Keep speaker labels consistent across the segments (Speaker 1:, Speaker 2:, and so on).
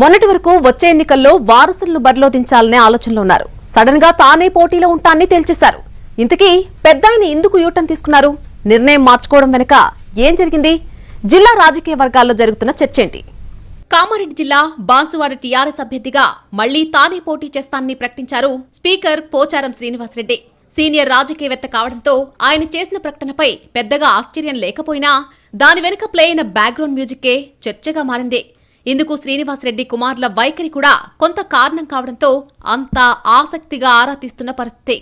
Speaker 1: మొన్నటి వరకు వచ్చే ఎన్నికల్లో వారసులను బరిలో దించాలనే ఆలోచనలో ఉన్నారు సడన్ గా తానే పోటీలో ఉంటాన్ని తేల్చేశారు ఇంతకీ పెద్ద ఆయన ఎందుకు యూటర్న్ తీసుకున్నారు నిర్ణయం మార్చుకోవడం వెనుక ఏం జరిగింది జిల్లా రాజకీయ వర్గాల్లో జరుగుతున్న చర్చ ఏంటి కామారెడ్డి జిల్లా బాన్సువాడ టీఆర్ఎస్ అభ్యర్థిగా మళ్లీ తానే పోటీ చేస్తానని ప్రకటించారు స్పీకర్ పోచారం శ్రీనివాసరెడ్డి సీనియర్ రాజకీయవేత్త కావడంతో ఆయన చేసిన ప్రకటనపై పెద్దగా ఆశ్చర్యం లేకపోయినా దాని వెనుక ప్లే అయిన బ్యాక్గ్రౌండ్ మ్యూజిక్కే చర్చగా మారింది ఇందుకు శ్రీనివాసరెడ్డి కుమార్ల వైఖరి కూడా కొంత కారణం కావడంతో అంతా ఆసక్తిగా ఆరా తీస్తున్న పరిస్థితి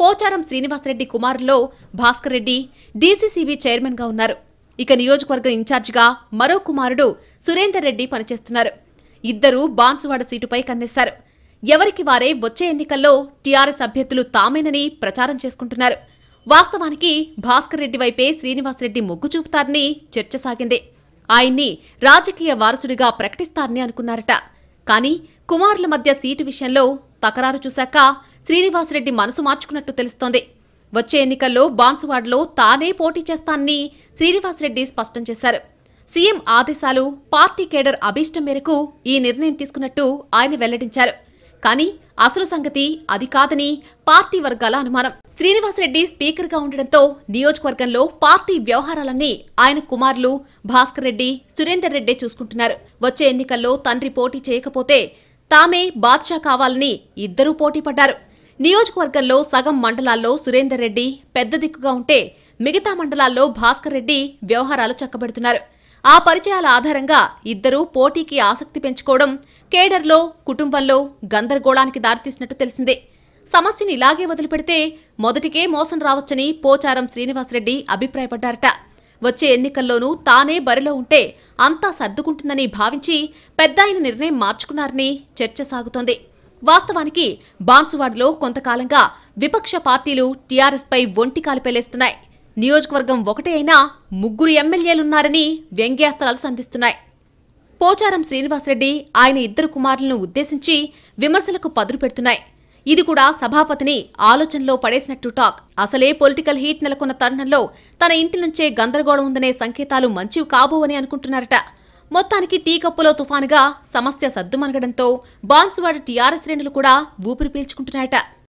Speaker 1: పోచారం శ్రీనివాసరెడ్డి కుమారుల్లో భాస్కర్ రెడ్డి డీసీసీబీ చైర్మన్గా ఉన్నారు ఇక నియోజకవర్గ ఇన్ఛార్జిగా మరో కుమారుడు సురేందర్ రెడ్డి పనిచేస్తున్నారు ఇద్దరూ బాన్సువాడ సీటుపై కన్నేశారు ఎవరికి వారే వచ్చే ఎన్నికల్లో టీఆర్ఎస్ అభ్యర్థులు తామేనని ప్రచారం చేసుకుంటున్నారు వాస్తవానికి భాస్కర్ రెడ్డి వైపే శ్రీనివాసరెడ్డి మొగ్గు చూపుతారని చర్చ సాగింది ఆయన్ని రాజకీయ వారసుడిగా ప్రకటిస్తారని అనుకున్నారట కానీ కుమారుల మధ్య సీటు విషయంలో తకరారు చూశాక శ్రీనివాసరెడ్డి మనసు మార్చుకున్నట్టు తెలుస్తోంది వచ్చే ఎన్నికల్లో బాన్సువాడలో తానే పోటీ చేస్తానని శ్రీనివాసరెడ్డి స్పష్టం చేశారు సీఎం ఆదేశాలు పార్టీ కేడర్ అభీష్టం మేరకు ఈ నిర్ణయం తీసుకున్నట్టు ఆయన వెల్లడించారు కానీ అసలు సంగతి అది కాదని పార్టీ వర్గాల అనుమానం శ్రీనివాసరెడ్డి స్పీకర్గా ఉండడంతో నియోజకవర్గంలో పార్టీ వ్యవహారాలన్నీ ఆయన కుమారులు భాస్కర్ రెడ్డి సురేందర్ రెడ్డి చూసుకుంటున్నారు వచ్చే ఎన్నికల్లో తండ్రి పోటీ చేయకపోతే తామే బాద్షా కావాలని ఇద్దరూ పోటీ పడ్డారు నియోజకవర్గంలో సగం మండలాల్లో సురేందర్ రెడ్డి పెద్ద దిక్కుగా ఉంటే మిగతా మండలాల్లో భాస్కర్ రెడ్డి వ్యవహారాలు చక్కబెడుతున్నారు ఆ పరిచయాల ఆధారంగా ఇద్దరూ పోటీకి ఆసక్తి పెంచుకోవడం కేడర్లో కుటుంబంలో గందరగోళానికి దారితీసినట్టు తెలిసిందే సమస్యని ఇలాగే వదిలిపెడితే మొదటికే మోసం రావచ్చని పోచారం శ్రీనివాసరెడ్డి అభిప్రాయపడ్డారట వచ్చే ఎన్నికల్లోనూ తానే బరిలో ఉంటే అంతా సర్దుకుంటుందని భావించి పెద్ద నిర్ణయం మార్చుకున్నారని చర్చ సాగుతోంది వాస్తవానికి బాన్సువాడలో కొంతకాలంగా విపక్ష పార్టీలు టీఆర్ఎస్పై ఒంటి కాలిపేలేస్తున్నాయి నియోజకవర్గం ఒకటే అయినా ముగ్గురు ఎమ్మెల్యేలున్నారని వ్యంగ్యాస్త్రాలు సంధిస్తున్నాయి పోచారం శ్రీనివాసరెడ్డి ఆయన ఇద్దరు కుమారులను ఉద్దేశించి విమర్శలకు పదులు పెడుతున్నాయి ఇది కూడా సభాపతిని ఆలోచనలో పడేసినట్టు టాక్ అసలే పొలిటికల్ హీట్ నెలకొన్న తరుణంలో తన ఇంటి నుంచే గందరగోళం ఉందనే సంకేతాలు మంచివి కాబోవని అనుకుంటున్నారట మొత్తానికి టీ కప్పులో తుఫానుగా సమస్య సద్దుమనగడంతో బాన్సువాడ టీఆర్ఎస్ శ్రేణులు కూడా ఊపిరి పీల్చుకుంటున్నాయట